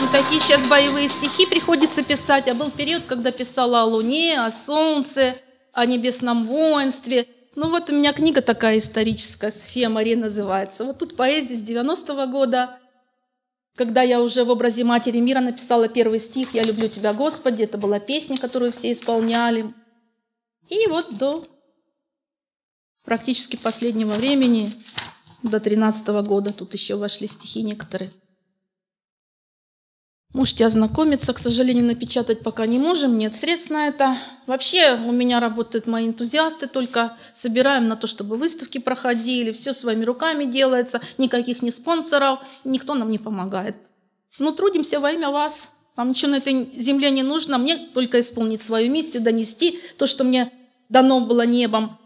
Ну, такие сейчас боевые стихи приходится писать, а был период, когда писала о Луне, о Солнце, о небесном воинстве. Ну вот у меня книга такая историческая, София Мария называется. Вот тут поэзия с 90-го года, когда я уже в образе Матери Мира написала первый стих «Я люблю тебя, Господи». Это была песня, которую все исполняли. И вот до практически последнего времени, до 13 -го года, тут еще вошли стихи некоторые. Можете ознакомиться, к сожалению, напечатать пока не можем, нет средств на это. Вообще у меня работают мои энтузиасты, только собираем на то, чтобы выставки проходили, все своими руками делается, никаких не ни спонсоров, никто нам не помогает. Но трудимся во имя вас. Вам ничего на этой земле не нужно, мне только исполнить свою миссию, донести то, что мне дано было небом,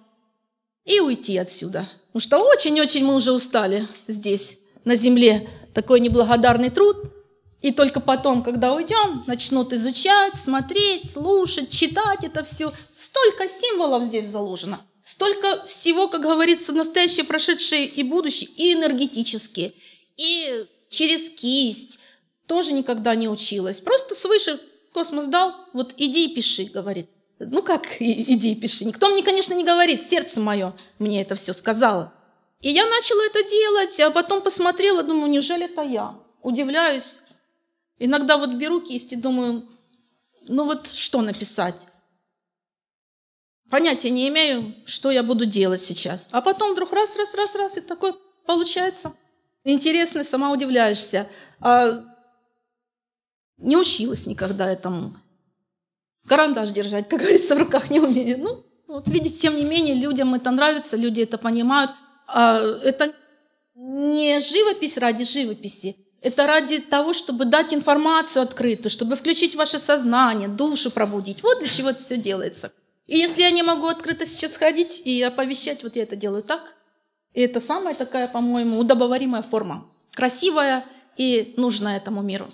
и уйти отсюда. Потому что очень-очень мы уже устали здесь, на земле. Такой неблагодарный труд – и только потом, когда уйдем, начнут изучать, смотреть, слушать, читать это все. Столько символов здесь заложено. Столько всего, как говорится, настоящее, прошедшее и будущее, и энергетически, и через кисть. Тоже никогда не училась. Просто свыше космос дал, вот иди и пиши, говорит. Ну как, иди и пиши. Никто мне, конечно, не говорит, сердце мое мне это все сказала. И я начала это делать, а потом посмотрела, думаю, неужели это я? Удивляюсь, Иногда вот беру кисть и думаю, ну вот что написать? Понятия не имею, что я буду делать сейчас. А потом вдруг раз, раз, раз, раз, и такое получается. Интересно, сама удивляешься. А не училась никогда этому. Карандаш держать, как говорится, в руках не умею. Ну, вот видите, тем не менее, людям это нравится, люди это понимают. А это не живопись ради живописи, это ради того, чтобы дать информацию открытую, чтобы включить ваше сознание, душу пробудить. Вот для чего это все делается. И если я не могу открыто сейчас ходить и оповещать, вот я это делаю так. И это самая такая, по-моему, удобоваримая форма. Красивая и нужная этому миру.